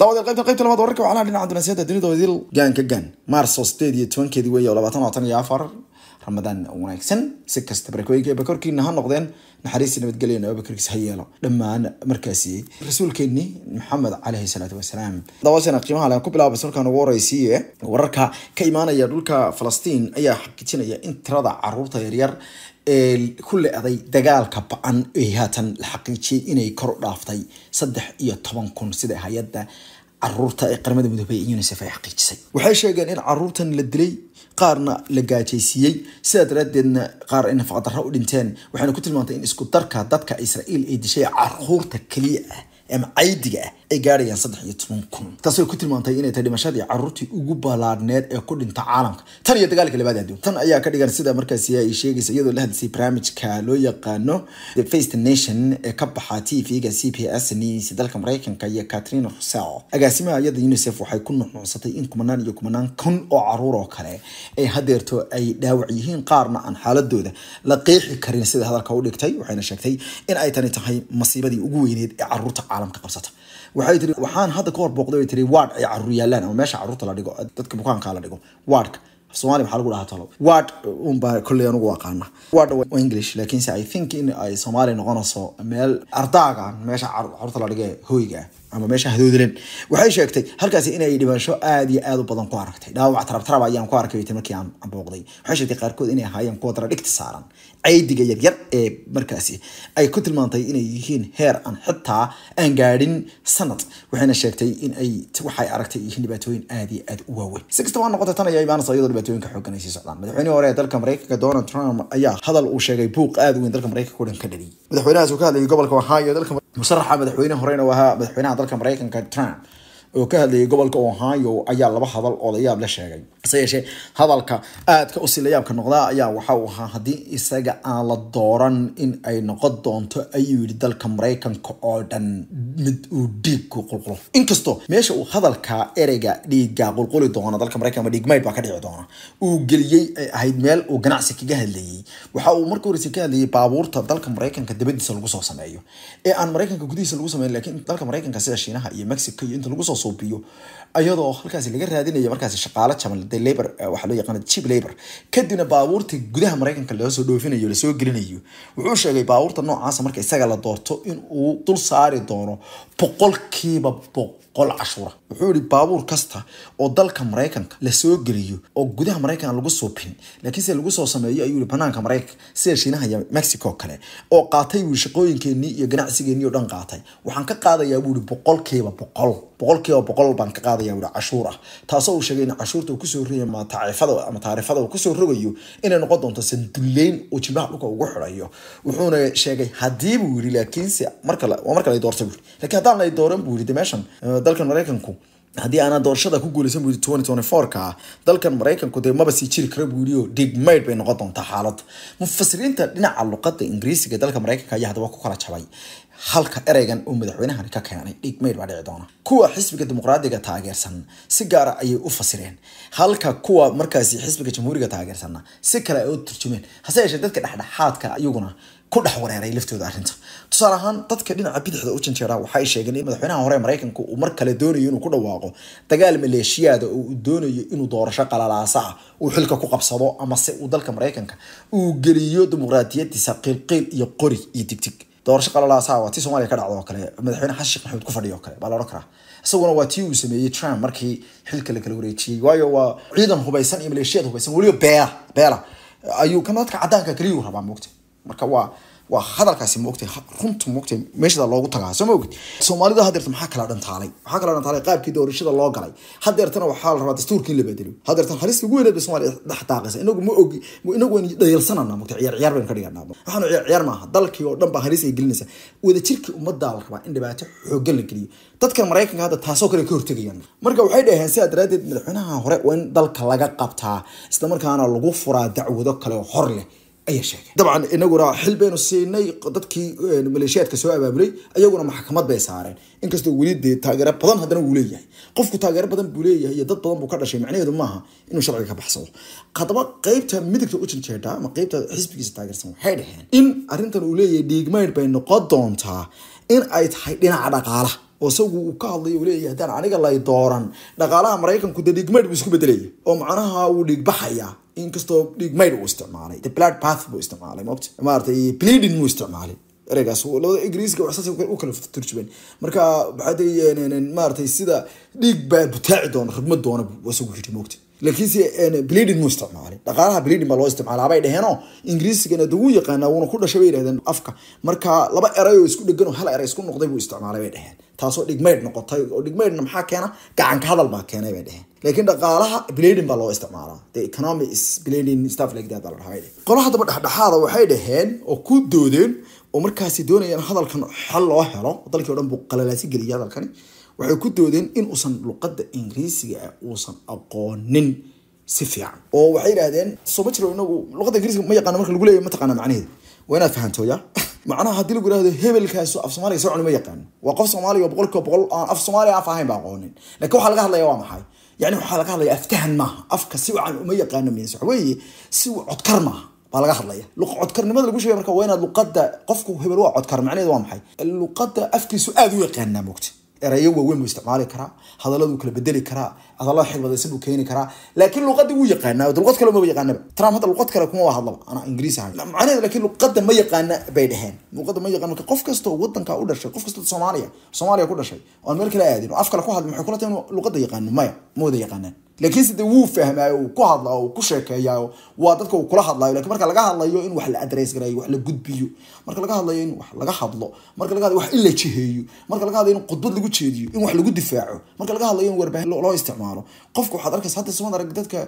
daawadeel qaybta qaybta labaad wararka waxaana dhinaca dunaasiyadda dunida idil gaan ka gaan maarso sideed iyo tobankeedii weeye oo labaatan labaatan iyo afar ramadaan wanaagsan si kasta barakooyinka eeba ha noqdeen naxariisii nabadgelyana eeba korkiisa ha yeelo dhammaan markaasi rasuulkeennii maxamed caleyhi salaatu wasalaam dabaasana qiimaha leh ku bilaaba markaan ugu horeysiiye wararka ka imaanaya dhulka falastiin ayaa xaqiijinaya in tirada caruurta yaryar ee ku le-day dagaalka ba-an ee haatan la xaqiijiyay inay kor dhaaftay saddex iyo toban kun sida hay-adda caruurta ee qaramada midoobe ee unicef ay xaqiijisay waxay sheegeen in caruurtan la dilay qaarna la gaajaysiiyey sidaa daraaddeedna qaar ay nafaqdarro u dhinteen waxayna ku tilmaantay in isku darka dadka israa'iil ay dishay caruurta keliya ah ama caydiga ah ay gaadhayaan saddex iyo toban kun taasoo ku tilmaantay inay tahay dhimashadii caruurtii ugu balaadhneed ee ku dhinta caalamka tan iyo dagaalka labaad adduunka tan ayaa ka dhigan sida markaasi ay sheegaysa iyadoo la hadlaysay barnaamijka loo yaqaano the first nation ee ka baxaa t v-ga c p s news dalka maraykanka iyo katrina husel agaasimaha iyada unisef waxay ku nuxnuucsatay in kumanaan iyo kumanaan kun oo caruur oo kale ay hadeerto ay dhaawac yihiin qaarna aan xaaladooda la qeexi karin sida hadalka u dhigtay waxayna sheegtay in ay tani tahay masiibadii ugu weyneed ee caruurta caalamka qabsata waxay tii waxaan hadda ka hor booqday tii ward ay caruur yaalaan ama meesha caruurta la dhigo dadka bukaanka la dhigo wardka Soomaali waxaa lagu dhahaa talo ward unba kolley anugu aqaana ward waa English laakiinse I think in ay Soomaali noqonayso meel ardaagan meesha caruurta la dhigay hoyga ama meesha hadoodilen waxay sheegtay halkaasi inay dhimasho aad iyo aad u badan ku aragtay dhaawac tarabtarab ayaan ku arkay markii aan booqday waxay sheegtay qaarkood inay ahaayeen kuwa daradhigta saaran ceydiga yaryar ee markaasi ay ku tilmaantay inay yihiin heer aan xitaa aan gaadhin sanad waxayna sheegtay inay waxay aragtay yihiin dhibaatooyin aad iyo aad u waaweyn si kastaba ha noqotay tan ayaa imaanaysa iyadoo dhibaatooyinka xooggan ay sii socdaan madaxweynihii hore ee dalka maraykanka donald trump ayaa hadal uu sheegay buuq aad weyn dalka maraykanka oo dhan ka dhaliyay madaxweynahaas uu ka hadlayay gobolka ohio dalka musaraxa madaxweyne horena ahaa madaxweynaha Donald Trump. oo ka hadlayay gobolka ohio ayaa laba hadal oo layaab la sheegay hase yeeshee hadalka aadka usii layaabka noqdaa ayaa waxa uu ahaa haddii isaga aan la dooran in ay noqon doonto ayuu yidhi dalka maraykanka oo dhan mid uu dhiigku qulqulo inkastoo meesha uu hadalka ereyga dhiigga qulquli doona dalka maraykan ma dhiigmayd baa ka dhici doona uu geliyey ay ahayd meel uu ganacsi kaga hadlayey waxa uu marka horeysa ka hadlayay baabuurta dalka maraykanka dabadiisa lagu soo sameeyo ee aan maraykanka gudihiisa lagu sameyn lakiin dalka maraykanka sida shiinaha iyo mexico iyo inta lagu soo suubiyo ayadoo halkaasi laga raadinayo markaasi shaqaalo jaban dee labor waxaa loo yaqaana cheap labor kadibna baabuurta gudaha mareykanka lagasoo dhoofinayo lasoo gelinayo wuxuu sheegay baabuurta noocaasa marka isaga la doorto in uu dul saari doono boqolkiiba boqol qol cashuura wuxuu yihi baabuur kasta oo dalka maraykanka lasoo geliyo oo gudaha maraykan lagu suubin laakiinse lagu soo sameeyo ayuu banaanka maraykanka sida shiinaha iyo mexico kale oo qaatay buu shaqooyinkeenii iyo ganacsigeennii o dhan qaatay waxaan ka qaadayaa buu ihi boqolkiiba boqol boqolkiiba boqol baan ka qaadayaa buu cashuur ah taasoo uu sheegay in cashuurta uu kusoo rogaya ama ama taarifada uu kusoo rogayo inay noqon doonto sanduleyn oo jilbaha dhulka ugu xidhayo wuxuuna sheegay haddii buu yihi laakiinse markale marka la doortay buu yihi lakiin haddaan la dooran buu yihi de meeshan dalkan maraykanku haddii aana doorashada ku guulaysan buyidi twenty twenty four dalkan maraykanku dee maba sii jiri kara buuyiyo dhigmayd bay noqon doontaa xaalad mufasiriinta dhinaca luqada ingiriisiga ee dalka maraykanka ayaa haddaba ku kala jabay halka ereygan uu madaxweynahani ka keenay dhiigmayd baa dhici doona kuwa xisbiga dimuqraadiga taageersan si gaara ah ayay u fasireen halka kuwa markaasi xisbiga jamhuuriga taageersanna si kale ay u turjumeen hase yeeshee dadka dhexdhexaadka iyaguna ku dhex wareeray laftooda arrinta tusaale ahaan dadka dhinaca bidixda u janjeera waxay sheegeen in madaxweynaha hore maraykanku uu mar kale doonayo inuu ku dhawaaqo dagaal maleeshiyaada oo uu doonayo inuu doorasho qalalaasa ah uu xilka ku qabsado ama se uu dalka maraykanka uu geliyo dimuqraadiyadiisa qiilqiil iyo qori iyo tigtig doorasho qalalaasaa waa tii somaaliya ka dhacdo oo kale madaxweyne xasan sheekh maxamed ku fadhiyo oo kale baa la odhan karaa isaguna waa tii uu sameeyey trump markii xilka la kala wareejiyey waayo waa ciidan hubaysan iyo maleeshiyad hubaysan weliba beela beela ayuu dadka caddaanka keliya u rabaa moogta marka waa waa hadalkaasi maogtay runta maogtay meeshada loogu tagaa soo ma ogid hadeerta maxaa kala dhantaalay maxaa kala dhantaalay qaabkii doorashada loo galay hadeertana waxaa la rabaa dastuurkii la bedelo hadeertan halista ugu weyneed ba somalia dhex daaqaysa inagu ma ogi inagu waynu dhayalsanana mogtay ciyaar ciyaar baynu ka dhiganaa waxaanu ciyaar ciyaar maaha dalkii oo dhan baa halis ay gelinaysa wadajirkii ummaddaa la rabaa in dhibaato xooggan la geliyo dadkan maraykanka hadda taasoo kale ka hortegayaan marka waxay dhaheen sidaa daraaddeed madaxweynaha hore waa in dalka laga qabtaa isla markaana lagu furaa dacwado kale oo hor leh ayaa sheegay dabcan inaguna xil baynu siinay dadkii eh, maleeshiyaadka soo abaabulay ayaguna maxkamad bay saareen inkastoo weli dee taageero badan haddana uu leeyahay qofku taageero badan buu leeyahay iyo dad badan buu ka dhashay macnaheedu maaha inuu sharciga ka baxsado haddaba qeybta midigta u ama qeybta xisbigiisa taageersan waxay dhaheen in arrintan uu leeyahay dhiigmayd bay noqon doontaa in ay tahay dhinaca dhaqaalaha oo isagu uu ka hadlay uu leeyahay haddaan aniga lay dooran dhaqaalaha maraykanku dee dhiigmayd buu isku bedelaya oo macnaha wuu dhiigbaxayaa inkastoo dhigmayd uu isticmaalay the blood path buu isticmaalay mot maaragtay bleeding buu isticmaalay ereygaas labada ingiriiska wax saas u kala turjumaan marka maxaa maaragtay sida dhiig baa butaaci doona rugma doona wasagu yidhi moogta laakiinse bleeding muu isticmaalin dhaqaalaha bleeding baa loo isticmaalaa bay dhaheenoo ingiriisigana de yaqaanaa wuuna ku dhashay bay yidhahdeen afka marka laba eray oo isku dheganoo hal eray isku noqday buu isticmaalay bay dhaheen taasoo dhigmaydh noqotay oo dhigmaydhna maxaa keena gacanka hadal baa keenay bay dhaheen laakiin dhaqaalaha bleeding baa loo isticmaalaa the economy is bleeding stuff like qolo haddaba dhexdhexaada waxay dhaheen oo ku doodeen oo markaasi doonayaan hadalkan xal loo helo dalkii o dhan buu qalalaasi geliyay hadalkani waxay ku doodeen in uusan luqadda ingiriisiga ah uusan aqoonin si fiican oo waxay yidhaahdeen sooma jiro inagu luqadda ingiriisiga ma yaqaano marka lagu leeyahy ma taqaana macnaheeda waa inaad fahanto ya macnaha haddii lagu yidhahdo hebelkaas af soomaaliga soo ma yaqaano waa qof soomaaliga boqol boqol aan af soomaaliga af ahayn ba aqoonin laakiin waxaa laga hadlaya waa maxay yani waxaa laga hadlaya aftahan maaha afka si wacan uma yaqaano mies waxa weeye si codkar maaha baa laga hadlaya codkarnimada lagu sheegay marka waa inaad luqada qofku hebel waa codkar macnaheedu waa maxay luqada afkiisu aada u yaqaanaa moogta erayo waaweyn buu isticmaali karaa hadalladu kala bedeli karaa adallo xilmadaysan buu keeni karaa laakiin luqadii wuu yaqaanaa luqad kale maba yaqaanaba trump hadda luqad kale kuma hadlaba anaa ingiriis ahay macnaheedu laakiin luqadda ma yaqaana bay dhaheen luqadda ma yaqaan marka qof kastoo wadanka u dhashay qof kastoo soomaaliya soomaaliya ku dhashay oon meel kale aadin af kale ku hadlin maxay kula tahay inuu luqadda yaqaanin maya ma yaqaanaan laakiin side wuu fahmaayo uu ku hadlaayo uu ku sheekeeyaayo waa dadka uu kula hadlaayo lakin marka laga hadlayo in wax la adress gareeyo wax la gudbiyo marka laga hadlayo in wax laga hadlo marka laga hadlayo wax in la jiheeyo marka laga hadlayo in khudbad lagu jeediyo in wax lagu difaaco marka laga hadlayo in warbaahin loo isticmaalo isticmaalo qofka waxaad arkaysa hadda suman arag dadka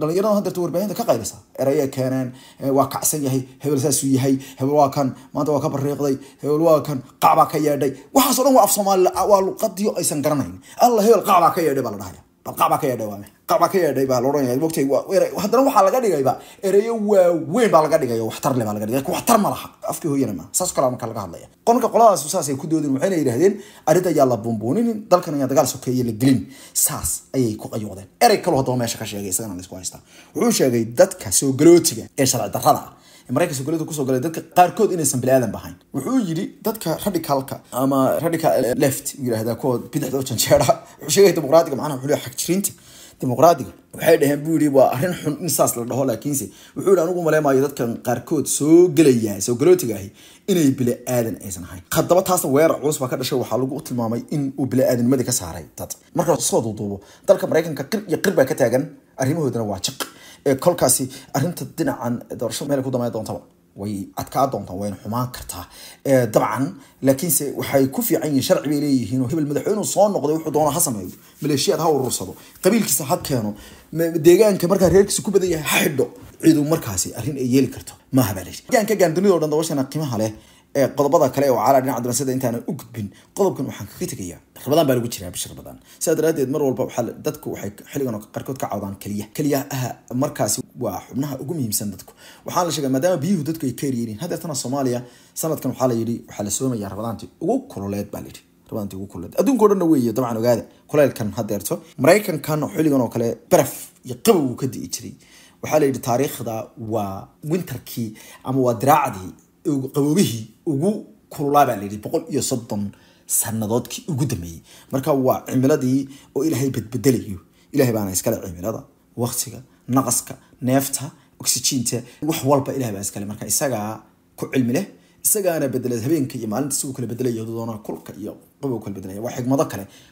dhalinyarada hadeerta warbaahinta ka qaylisa eraya keeneen waa kacsan yahay hebel saasuu yahay hebel waa kan maanta waa ka bariiqday hebel waa kan qaacbaa ka yeedhay waxaaso dhan waa af soomaali waa luqadiyo aysan garanayn alla hebel qaacbaa ka yeedhay baa la dhahaya balqaabaa ka yeedhay waame qaabaa ka yeedhay baa laodhan yahay mogtay haddana waxaa laga dhigayba ereyo waaweyn baa laga dhigaya waxtar le baa laga dhigay waxtar ma laha afkii hooyana ma saas kalaa marka laga hadlaya qolka qoladaas saasay ku doodin waxayna yidhahdeen arrinta ayaa la buunbuuninin dalkan ayaa dagaal sokeeye la gelin saas ayay ku qayoodeen erey kaloo haddaba meesha ka sheegay isagana e la isku haystaa wuxuu sheegay dadka soo galootiga ee sharci darrada ah maraykanka golada kusoo galay dadka qaarkood inaysan baniaadan ahayn wuxuu yiri dadka radicalka ama radical left yirahdaa kuwa bidixda janjeera wuxuu sheegay dimuqraadiga macnaha wuxuu leeyahay xagjirinta dimuqraadiga waxay dhaheen buu yidhi waa arrin xun in saas la dhaho laakiinse wuxuu yidhi anugu maleemaayo dadkan qaarkood soo gelaya soo galootiga ahi inay bili aadan aysan ahayn haddaba taasna weerar culus baa ka dhashay waxaa lagu tilmaamay in bili aadanimadii ka saaray dad marka soo duuduubo dalka maraykanka qir iyo qir baa ka taagan arrimahoodana waa jiq kolkaasi arinta dinacan doorasho meel ku damayn doontaba way adkaa doontaa wayna xumaan kartaa dabcan laakiinse waxay ku fiican yihiin sharci bay leeyihiin oo hebel madaxweynuhu soo noqday wuxuu doona ha sameeyo maleeshiyaad ha urursado qabiilkiisa ha keeno deegaanka markaa reerkiisa ku badan yahay ha xidho ciduu markaasi arrin ay yeeli karto maaha baa leeyihi deegaanka gaandunida o dhan dabashana qiimaha leh ee qodobada kale ee wacaala dhinaca dambe sida u gudbin qodobkan waxaan kaga tegayaa rabadaan baa lagu jiraa bishir rabadaan sidaa daraaddeed mar walba waxaa dadku waxay xilligan qaarkood ka cawdaan keliya keliya aha markaasi waa xubnaha ugu muhiimsan dadku waxaan la sheegaa maadaama biyuhu dadku ay ka eryeeriin hadeertana soomaaliya sanadkan waxaa la yidhi waxaa la soomayaa rabadaantii ugu kululeed baa la yidhi ugu kululeed adduunka o dhanna weeye dabcan ogaada kuleelkan hadeerto maraykankan xilligan oo kale baraf iyo qabow uu ka di'i jiray waxaa la yidhi taariikhda waa winterkii ama waa diraacdii qaboobihii ugu kululaa baa layidhi boqol iyo soddon sanadoodkii ugu dambeeyey marka waa cimiladii oo ilaahay badbedelayo ilahay baana iskale cimilada waktiga naqaska neefta oxygiinta wax walba ilahay baa iskale marka isagaa ku cilmi leh isagaana bedela habeenka iyo maalinta isagoo kale bedelaya doonaa kulka iyo badna kale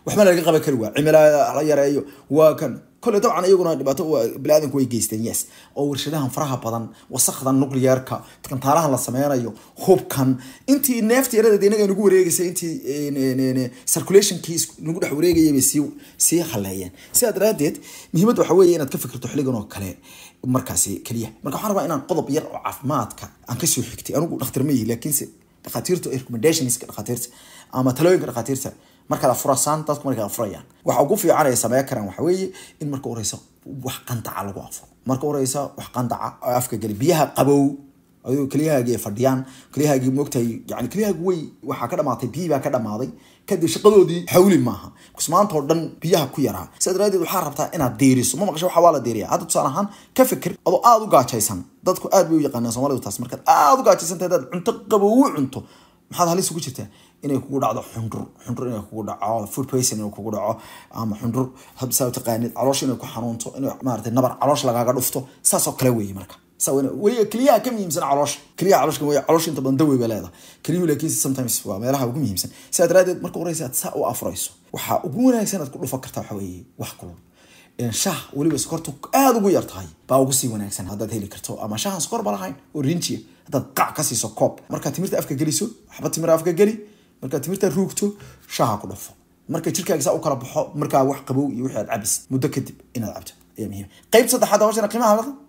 waxba laga qaban kari waa cimila la yareeyo waa kan kole dabcan iyaguna dhibaato ah, baniaadanku way geysteen yes oo warshadahan faraha badan wasakdan nuclearka kantaalahan la sameynayo hubkan intii neefta yarada inaga nagu wareegaysa intii e, circulationkii nagu dhex wareegayaybay sii sii haleeyeen sidaa daraadeed muhiimadda waxa weeye inaad ka fikirto xilligan oo kale markaasi keliya marka waxaan rabaa inaan qodob yar oo caafimaadka aan kasoo xigtay anigu dhakhtar ma yihi laakiinse dhakhaatiirta recommendationska dhakhaatiirta ama talooyinka dhakhaatiirta markaad afurasaan dadku markaa afurayaan waxa ugu fiican ay sameyn karaan waxa weeye in marka horeysa wax qandaca lagu afuro marka horeysa wax qandaca oo afka geli biyaha qabow ayagoo kelyahaaga ay fadhiyaan kelyahaagii moogtahay yani kelyahaagi wey waxaa ka dhamaatay biyii baa ka dhamaaday kadib shaqadoodii hawli maaha because oo dhan biyaha ku yaraa sidaa daraadeed waxaa rabtaa inaad deeriso ma maqasho waxaa waa la deeriya hadda tusaale ahaan ka fikir adoo aada u gaajaysan dadku aad bay u yaqaaneen soomaalidu taas markaad aada u gaajaysan tahay hadaad cunto qabowu cunto maxaad halis ugu jirtaa inay kugu dhacdo xundhur xundhur inay kugu dhaco food poison inay kugu dhaco ama xundhur habsaa u taqaanid caloosh inay ku xanuunto inay maaragtay nabar caloosh lagaaga dhufto saas kale weeye marka weliga keliyaha ka muhiimsan caloosha keliyaa caloosha mooy caloosha inta badan dawe baa leedaha kelyuhu laakiin sometimes waa meelaha ugu muhiimsan sidaa daraadeed marka horeysa aad saa u afurayso waxaa ugu wanaagsan aad ku dhufan kartaa waxa wax kulul shah weliba sokorta aada ugu yar baa ugu sii wanaagsan haddaad heli karto ama shahan sokor ba lahayn oo rinjiya haddaad qac ka siiso koob markaad timirta afka geliso waxba timira afka geli markaad timirta ruugto shaha ku dhufo marka jirkaaga saa u kala baxo markaa wax qabow iyo wixii aad cabisid muddo kadib inaad cabto ayaa muhiim qeyb saddexaad hawshana qiimaha